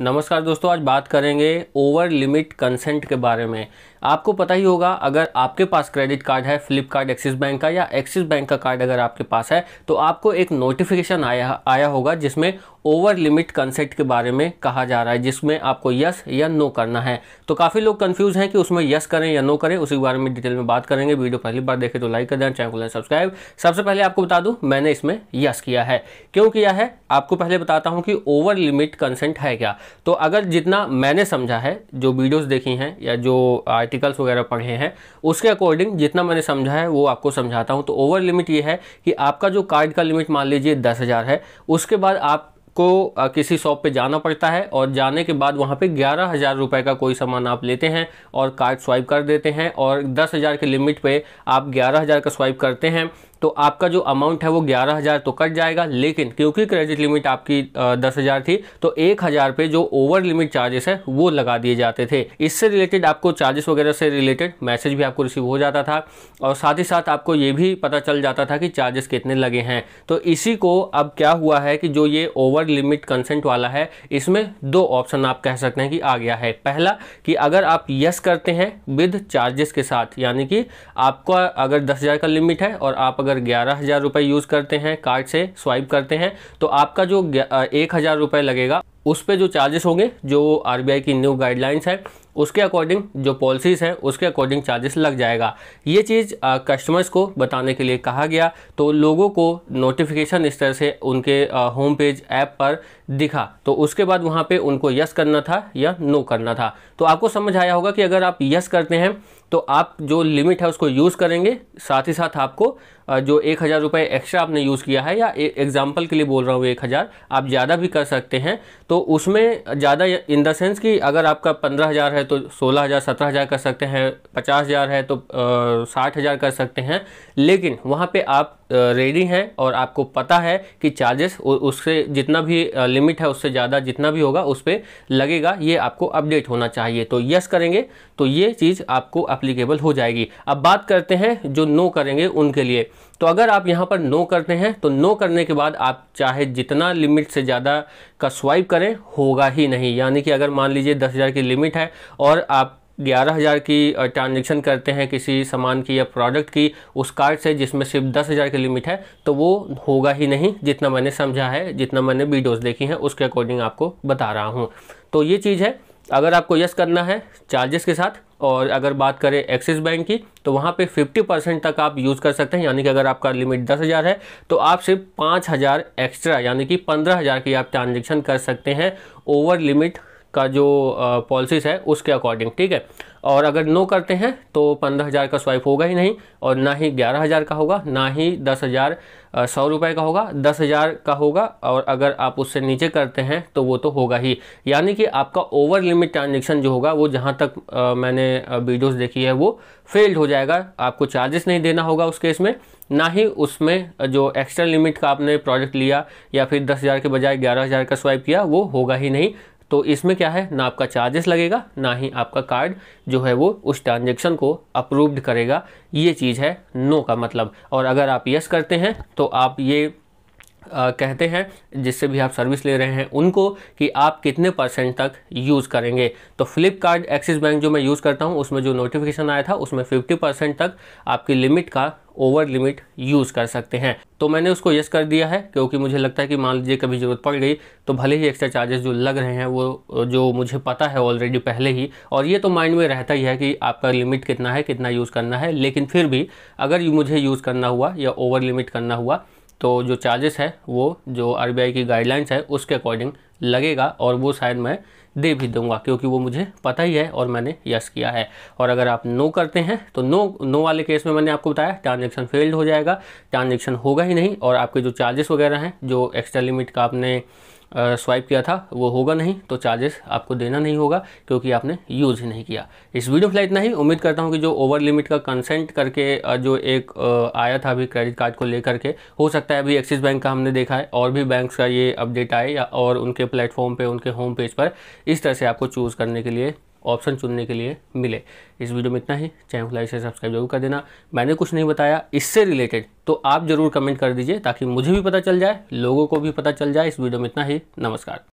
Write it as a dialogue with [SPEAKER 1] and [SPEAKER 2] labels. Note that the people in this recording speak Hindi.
[SPEAKER 1] नमस्कार दोस्तों आज बात करेंगे ओवर लिमिट कंसेंट के बारे में आपको पता ही होगा अगर आपके पास क्रेडिट कार्ड है फ्लिपकार्ट एक्सिस बैंक का या एक्सिस बैंक का कार्ड अगर आपके पास है तो आपको एक नोटिफिकेशन आया आया होगा जिसमें ओवर लिमिट कंसेप्ट के बारे में कहा जा रहा है जिसमें आपको यस या नो करना है तो काफ़ी लोग कंफ्यूज हैं कि उसमें यस करें या नो करें उसी के बारे में डिटेल में बात करेंगे वीडियो पहली बार देखें तो लाइक कर दें चैनल को सब्सक्राइब सबसे पहले आपको बता दूं मैंने इसमें यस किया है क्यों किया है आपको पहले बताता हूँ कि ओवर लिमिट कंसेंट है क्या तो अगर जितना मैंने समझा है जो वीडियोज़ देखी हैं या जो आर्टिकल्स वगैरह पढ़े हैं उसके अकॉर्डिंग जितना मैंने समझा है वो आपको समझाता हूँ तो ओवर लिमिट ये है कि आपका जो कार्ड का लिमिट मान लीजिए दस है उसके बाद आप आपको किसी शॉप पे जाना पड़ता है और जाने के बाद वहाँ पे ग्यारह हज़ार रुपये का कोई सामान आप लेते हैं और कार्ड स्वाइप कर देते हैं और दस हज़ार के लिमिट पे आप ग्यारह हज़ार का स्वाइप करते हैं तो आपका जो अमाउंट है वो ग्यारह हज़ार तो कट जाएगा लेकिन क्योंकि क्रेडिट लिमिट आपकी दस हज़ार थी तो एक हज़ार पे जो ओवर लिमिट चार्जेस है वो लगा दिए जाते थे इससे रिलेटेड आपको चार्जेस वगैरह से रिलेटेड मैसेज भी आपको रिसीव हो जाता था और साथ ही साथ आपको ये भी पता चल जाता था कि चार्जेस कितने लगे हैं तो इसी को अब क्या हुआ है कि जो ये ओवर लिमिट कंसेंट वाला है इसमें दो ऑप्शन आप कह सकते हैं कि आ गया है पहला कि अगर आप यस करते हैं विद चार्जेस के साथ यानी कि आपका अगर दस हज़ार का लिमिट है और आप अगर अगर ग्यारह हज़ार रुपये यूज़ करते हैं कार्ड से स्वाइप करते हैं तो आपका जो एक हज़ार रुपये लगेगा उस पर जो चार्जेस होंगे जो आर की न्यू गाइडलाइंस है उसके अकॉर्डिंग जो पॉलिसीज़ हैं उसके अकॉर्डिंग चार्जेस लग जाएगा ये चीज़ कस्टमर्स को बताने के लिए कहा गया तो लोगों को नोटिफिकेशन इस तरह से उनके होम पेज ऐप पर दिखा तो उसके बाद वहाँ पे उनको यस करना था या नो करना था तो आपको समझ आया होगा कि अगर आप यस करते हैं तो आप जो लिमिट है उसको यूज़ करेंगे साथ ही साथ आपको जो एक हज़ार रुपये एक्स्ट्रा आपने यूज़ किया है या एग्जाम्पल के लिए बोल रहा हूँ एक हज़ार आप ज़्यादा भी कर सकते हैं तो उसमें ज़्यादा इन द सेंस कि अगर आपका पंद्रह हज़ार है तो सोलह हज़ार सत्रह हज़ार कर सकते हैं पचास हज़ार है तो साठ हज़ार कर सकते हैं लेकिन वहाँ पर आप रेडी हैं और आपको पता है कि चार्जेस उससे जितना भी लिमिट है उससे ज़्यादा जितना भी होगा उस पर लगेगा ये आपको अपडेट होना चाहिए तो यस करेंगे तो ये चीज़ आपको अप्लाई अप्लीकेबल हो जाएगी अब बात करते हैं जो नो करेंगे उनके लिए तो अगर आप यहाँ पर नो करते हैं तो नो करने के बाद आप चाहे जितना लिमिट से ज़्यादा का स्वाइप करें होगा ही नहीं यानी कि अगर मान लीजिए दस हज़ार की लिमिट है और आप ग्यारह हज़ार की ट्रांजेक्शन करते हैं किसी सामान की या प्रोडक्ट की उस कार्ड से जिसमें सिर्फ दस हज़ार की लिमिट है तो वो होगा ही नहीं जितना मैंने समझा है जितना मैंने वीडियोस देखी हैं उसके अकॉर्डिंग आपको बता रहा हूँ तो ये चीज़ है अगर आपको यस करना है चार्जेस के साथ और अगर बात करें एक्सिस बैंक की तो वहाँ पे 50 परसेंट तक आप यूज़ कर सकते हैं यानी कि अगर आपका लिमिट दस हज़ार है तो आप सिर्फ पाँच हज़ार एक्स्ट्रा यानी कि पंद्रह हज़ार की आप ट्रांजेक्शन कर सकते हैं ओवर लिमिट का जो पॉलिसीज़ है उसके अकॉर्डिंग ठीक है और अगर नो करते हैं तो पंद्रह हज़ार का स्वाइप होगा ही नहीं और ना ही ग्यारह हज़ार का होगा ना ही दस हज़ार सौ रुपये का होगा दस हज़ार का होगा और अगर आप उससे नीचे करते हैं तो वो तो होगा ही यानी कि आपका ओवर लिमिट ट्रांजेक्शन जो होगा वो जहाँ तक आ, मैंने वीडियोस देखी है वो फेल्ड हो जाएगा आपको चार्जेस नहीं देना होगा उस केस में ना ही उसमें जो एक्स्ट्रा लिमिट का आपने प्रोजेक्ट लिया या फिर दस हज़ार के बजाय ग्यारह हज़ार का स्वाइप किया वो होगा ही नहीं तो इसमें क्या है ना आपका चार्जेस लगेगा ना ही आपका कार्ड जो है वो उस ट्रांजेक्शन को अप्रूव्ड करेगा ये चीज़ है नो का मतलब और अगर आप यस करते हैं तो आप ये आ, कहते हैं जिससे भी आप सर्विस ले रहे हैं उनको कि आप कितने परसेंट तक यूज़ करेंगे तो फ्लिपकार्ट एक्सिस बैंक जो मैं यूज़ करता हूँ उसमें जो नोटिफिकेशन आया था उसमें 50 परसेंट तक आपकी लिमिट का ओवर लिमिट यूज़ कर सकते हैं तो मैंने उसको यस कर दिया है क्योंकि मुझे लगता है कि मान लीजिए कभी ज़रूरत पड़ गई तो भले ही एक्स्ट्रा चार्जेस जो लग रहे हैं वो जो मुझे पता है ऑलरेडी पहले ही और ये तो माइंड में रहता ही है कि आपका लिमिट कितना है कितना यूज़ करना है लेकिन फिर भी अगर मुझे यूज़ करना हुआ या ओवर लिमिट करना हुआ तो जो चार्जेस है वो जो आर की गाइडलाइंस है उसके अकॉर्डिंग लगेगा और वो शायद मैं दे भी दूंगा क्योंकि वो मुझे पता ही है और मैंने यस किया है और अगर आप नो करते हैं तो नो नो वाले केस में मैंने आपको बताया ट्रांजेक्शन फेल्ड हो जाएगा ट्रांजेक्शन होगा ही नहीं और आपके जो चार्जेस वगैरह हैं जो एक्स्ट्रा लिमिट का आपने स्वाइप किया था वो होगा नहीं तो चार्जेस आपको देना नहीं होगा क्योंकि आपने यूज़ ही नहीं किया इस वीडियो फ्लाइट इतना ही उम्मीद करता हूँ कि जो ओवर लिमिट का कंसेंट करके जो एक आया था अभी क्रेडिट कार्ड को लेकर के हो सकता है अभी एक्सिस बैंक का हमने देखा है और भी बैंक का ये अपडेट आए और उनके प्लेटफॉर्म पर उनके होम पेज पर इस तरह से आपको चूज़ करने के लिए ऑप्शन चुनने के लिए मिले इस वीडियो में इतना ही चैनल लाइक से सब्सक्राइब जरूर कर देना मैंने कुछ नहीं बताया इससे रिलेटेड तो आप ज़रूर कमेंट कर दीजिए ताकि मुझे भी पता चल जाए लोगों को भी पता चल जाए इस वीडियो में इतना ही नमस्कार